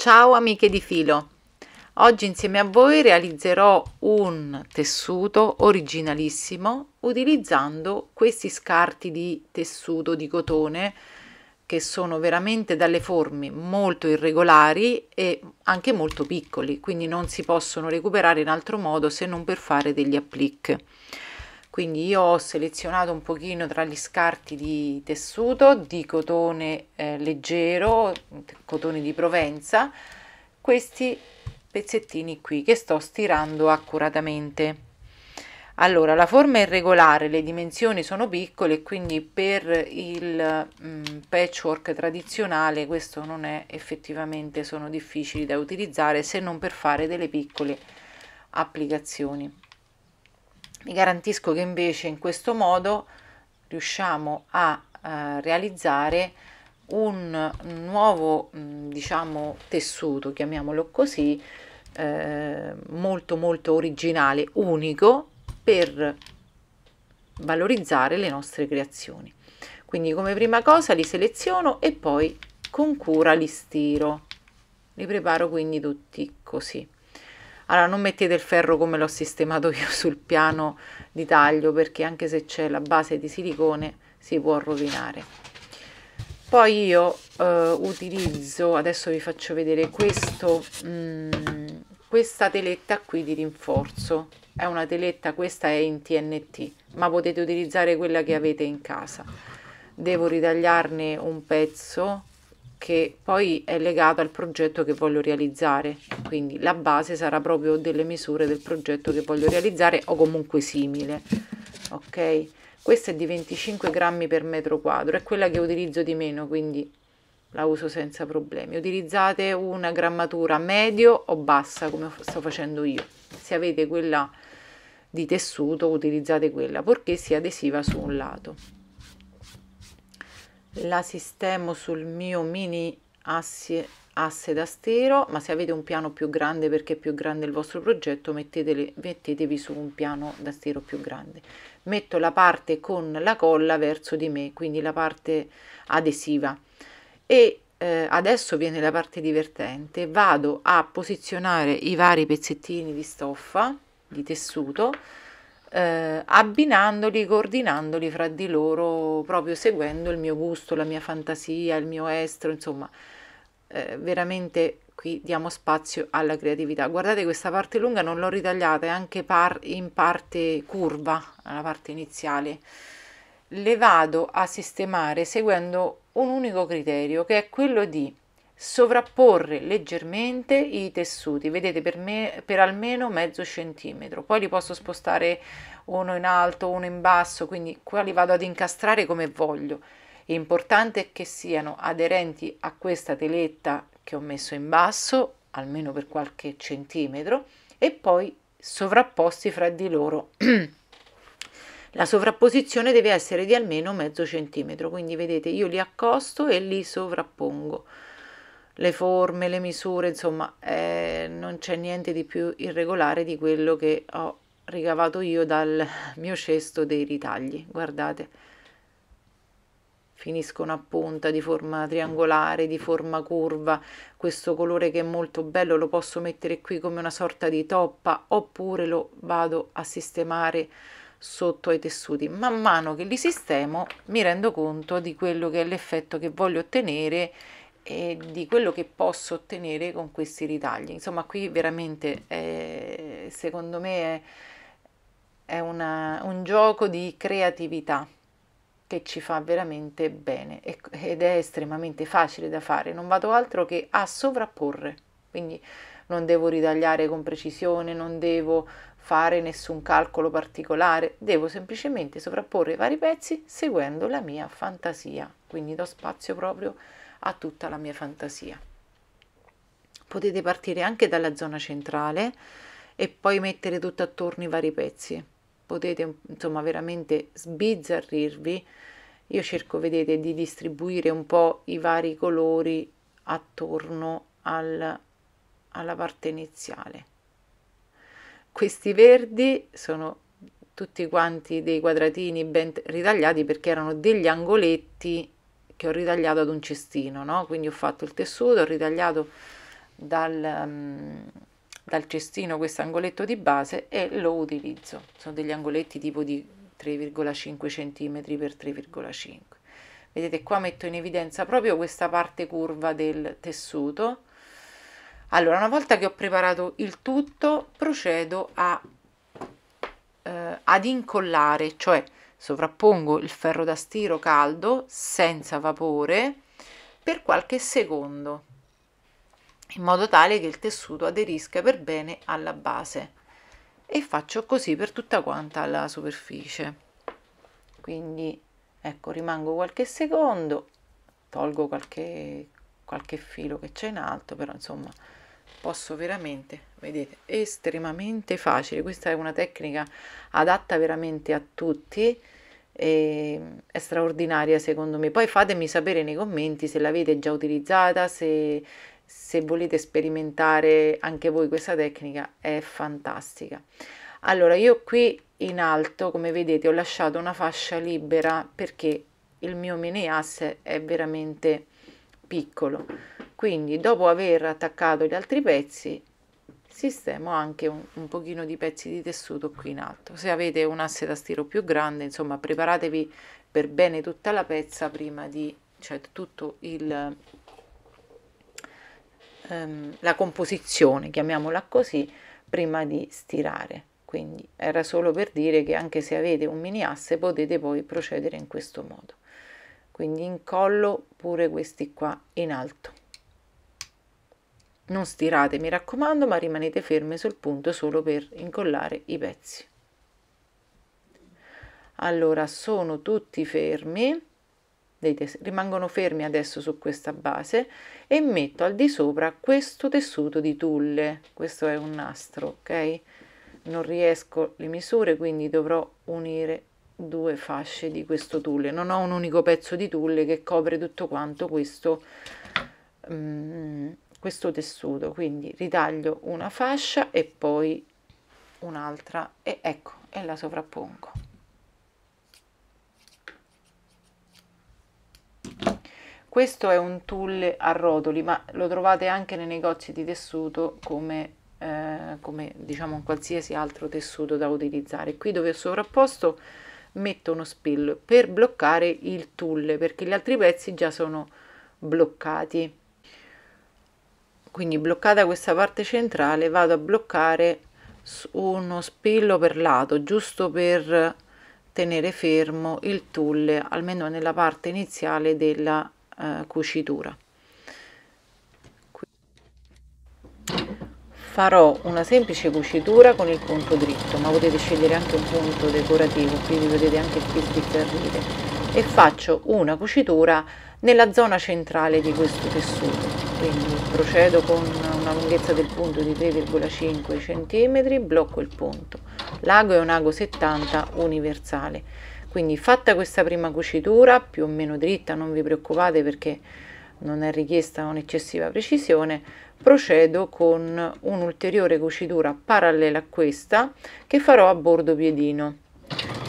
Ciao amiche di filo! Oggi insieme a voi realizzerò un tessuto originalissimo utilizzando questi scarti di tessuto di cotone che sono veramente dalle forme molto irregolari e anche molto piccoli, quindi non si possono recuperare in altro modo se non per fare degli applique quindi io ho selezionato un pochino tra gli scarti di tessuto di cotone eh, leggero cotone di Provenza questi pezzettini qui che sto stirando accuratamente allora, la forma è regolare le dimensioni sono piccole, quindi per il mm, patchwork tradizionale questo non è effettivamente, sono difficili da utilizzare se non per fare delle piccole applicazioni vi garantisco che invece in questo modo riusciamo a eh, realizzare un nuovo mm, diciamo tessuto chiamiamolo così eh, molto molto originale unico per valorizzare le nostre creazioni quindi come prima cosa li seleziono e poi con cura li stiro li preparo quindi tutti così allora non mettete il ferro come l'ho sistemato io sul piano di taglio perché anche se c'è la base di silicone si può rovinare. Poi io eh, utilizzo, adesso vi faccio vedere questo, mh, mm, questa teletta qui di rinforzo. È una teletta, questa è in TNT, ma potete utilizzare quella che avete in casa. Devo ritagliarne un pezzo che poi è legato al progetto che voglio realizzare, quindi la base sarà proprio delle misure del progetto che voglio realizzare o comunque simile, ok? Questa è di 25 grammi per metro quadro, è quella che utilizzo di meno, quindi la uso senza problemi. Utilizzate una grammatura medio o bassa come sto facendo io. Se avete quella di tessuto utilizzate quella, purché sia adesiva su un lato la sistemo sul mio mini asse, asse da stero ma se avete un piano più grande perché è più grande il vostro progetto mettetevi su un piano da stero più grande metto la parte con la colla verso di me quindi la parte adesiva e eh, adesso viene la parte divertente vado a posizionare i vari pezzettini di stoffa di tessuto eh, abbinandoli, coordinandoli fra di loro, proprio seguendo il mio gusto, la mia fantasia, il mio estro, insomma, eh, veramente qui diamo spazio alla creatività. Guardate questa parte lunga non l'ho ritagliata, è anche par- in parte curva, la parte iniziale. Le vado a sistemare seguendo un unico criterio che è quello di sovrapporre leggermente i tessuti, vedete per, me, per almeno mezzo centimetro, poi li posso spostare uno in alto, uno in basso, quindi qua li vado ad incastrare come voglio. L'importante è che siano aderenti a questa teletta che ho messo in basso, almeno per qualche centimetro, e poi sovrapposti fra di loro. La sovrapposizione deve essere di almeno mezzo centimetro, quindi vedete io li accosto e li sovrappongo le forme, le misure, insomma eh, non c'è niente di più irregolare di quello che ho ricavato io dal mio cesto dei ritagli. Guardate, finiscono a punta di forma triangolare, di forma curva, questo colore che è molto bello lo posso mettere qui come una sorta di toppa oppure lo vado a sistemare sotto ai tessuti. Man mano che li sistemo mi rendo conto di quello che è l'effetto che voglio ottenere e di quello che posso ottenere con questi ritagli. Insomma, qui veramente è, eh, secondo me è, è una, un gioco di creatività che ci fa veramente bene ed è estremamente facile da fare, non vado altro che a sovrapporre, quindi non devo ritagliare con precisione, non devo fare nessun calcolo particolare, devo semplicemente sovrapporre i vari pezzi seguendo la mia fantasia, quindi do spazio proprio a a tutta la mia fantasia. Potete partire anche dalla zona centrale e poi mettere tutto attorno i vari pezzi. Potete insomma veramente sbizzarrirvi. Io cerco, vedete, di distribuire un po' i vari colori attorno al, alla parte iniziale. Questi verdi sono tutti quanti dei quadratini ben ritagliati perché erano degli angoletti che ho ritagliato ad un cestino, no? quindi ho fatto il tessuto, ho ritagliato dal, um, dal cestino questo angoletto di base e lo utilizzo, sono degli angoletti tipo di 3,5 cm x 3,5 vedete qua metto in evidenza proprio questa parte curva del tessuto allora una volta che ho preparato il tutto procedo a, eh, ad incollare cioè Sovrappongo il ferro da stiro caldo senza vapore per qualche secondo in modo tale che il tessuto aderisca per bene alla base e faccio così per tutta quanta la superficie quindi ecco rimango qualche secondo tolgo qualche, qualche filo che c'è in alto però insomma posso veramente vedete estremamente facile questa è una tecnica adatta veramente a tutti e è straordinaria secondo me poi fatemi sapere nei commenti se l'avete già utilizzata se, se volete sperimentare anche voi questa tecnica è fantastica allora io qui in alto come vedete ho lasciato una fascia libera perché il mio mini asse è veramente piccolo quindi dopo aver attaccato gli altri pezzi sistemo anche un, un pochino di pezzi di tessuto qui in alto se avete un asse da stiro più grande insomma preparatevi per bene tutta la pezza prima di cioè tutto il ehm, la composizione chiamiamola così prima di stirare quindi era solo per dire che anche se avete un mini asse potete poi procedere in questo modo quindi incollo pure questi qua in alto non stirate, mi raccomando, ma rimanete ferme sul punto solo per incollare i pezzi. Allora, sono tutti fermi, vedete, rimangono fermi adesso su questa base e metto al di sopra questo tessuto di tulle. Questo è un nastro, ok? Non riesco le misure, quindi dovrò unire due fasce di questo tulle non ho un unico pezzo di tulle che copre tutto quanto questo um, questo tessuto quindi ritaglio una fascia e poi un'altra e ecco e la sovrappongo questo è un tulle a rotoli ma lo trovate anche nei negozi di tessuto come, eh, come diciamo un qualsiasi altro tessuto da utilizzare qui dove ho sovrapposto metto uno spillo per bloccare il tulle perché gli altri pezzi già sono bloccati quindi bloccata questa parte centrale vado a bloccare uno spillo per lato giusto per tenere fermo il tulle almeno nella parte iniziale della eh, cucitura farò una semplice cucitura con il punto dritto ma potete scegliere anche un punto decorativo quindi vedete anche qui sbizzarrire e faccio una cucitura nella zona centrale di questo tessuto quindi procedo con una lunghezza del punto di 3,5 cm blocco il punto l'ago è un ago 70 universale quindi fatta questa prima cucitura più o meno dritta non vi preoccupate perché non è richiesta un'eccessiva precisione procedo con un'ulteriore cucitura parallela a questa che farò a bordo piedino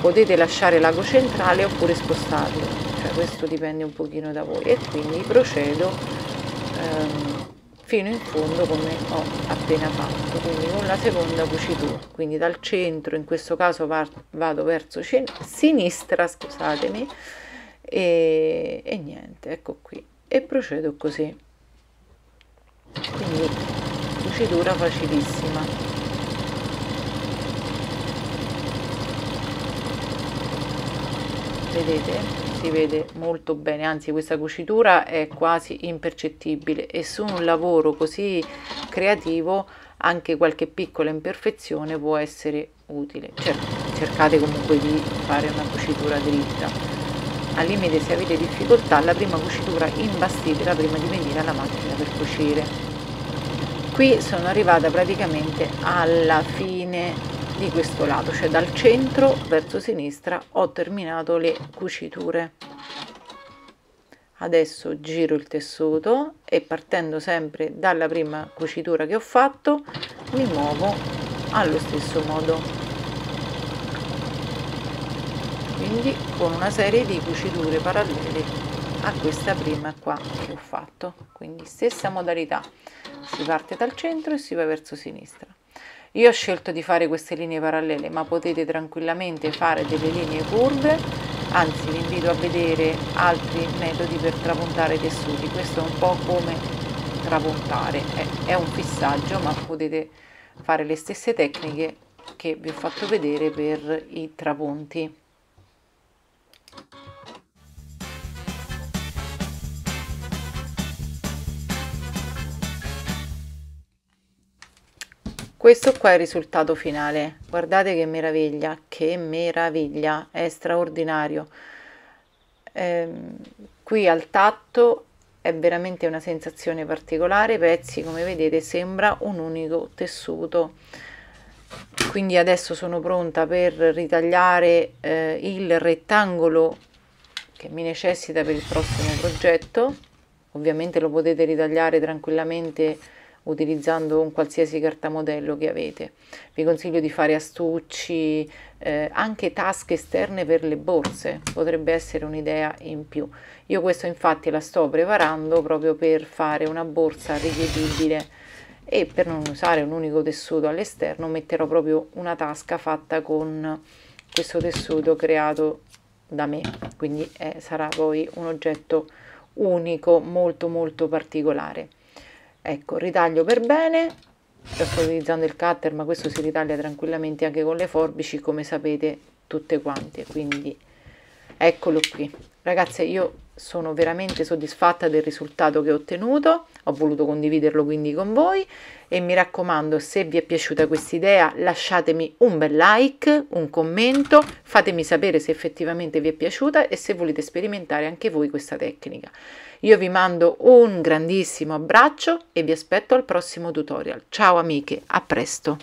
potete lasciare l'ago centrale oppure spostarlo cioè questo dipende un pochino da voi e quindi procedo ehm, fino in fondo come ho appena fatto quindi con la seconda cucitura quindi dal centro in questo caso vado verso sinistra scusatemi e, e niente ecco qui e procedo così quindi cucitura facilissima vedete si vede molto bene anzi questa cucitura è quasi impercettibile e su un lavoro così creativo anche qualche piccola imperfezione può essere utile cercate comunque di fare una cucitura dritta al limite se avete difficoltà la prima cucitura imbastitela prima di venire alla macchina per cucire qui sono arrivata praticamente alla fine di questo lato cioè dal centro verso sinistra ho terminato le cuciture adesso giro il tessuto e partendo sempre dalla prima cucitura che ho fatto mi muovo allo stesso modo quindi con una serie di cuciture parallele a questa prima qua che ho fatto quindi stessa modalità si parte dal centro e si va verso sinistra. Io ho scelto di fare queste linee parallele, ma potete tranquillamente fare delle linee curve, anzi vi invito a vedere altri metodi per trapuntare i tessuti. Questo è un po' come trapuntare, è, è un fissaggio, ma potete fare le stesse tecniche che vi ho fatto vedere per i trapunti. questo qua è il risultato finale guardate che meraviglia che meraviglia è straordinario ehm, qui al tatto è veramente una sensazione particolare i pezzi come vedete sembra un unico tessuto quindi adesso sono pronta per ritagliare eh, il rettangolo che mi necessita per il prossimo progetto ovviamente lo potete ritagliare tranquillamente utilizzando un qualsiasi cartamodello che avete. Vi consiglio di fare astucci, eh, anche tasche esterne per le borse, potrebbe essere un'idea in più. Io questo infatti la sto preparando proprio per fare una borsa richiedibile e per non usare un unico tessuto all'esterno metterò proprio una tasca fatta con questo tessuto creato da me, quindi eh, sarà poi un oggetto unico molto molto particolare ecco ritaglio per bene Io sto utilizzando il cutter ma questo si ritaglia tranquillamente anche con le forbici come sapete tutte quante quindi eccolo qui ragazze io sono veramente soddisfatta del risultato che ho ottenuto ho voluto condividerlo quindi con voi e mi raccomando se vi è piaciuta questa idea lasciatemi un bel like un commento fatemi sapere se effettivamente vi è piaciuta e se volete sperimentare anche voi questa tecnica io vi mando un grandissimo abbraccio e vi aspetto al prossimo tutorial. Ciao amiche, a presto!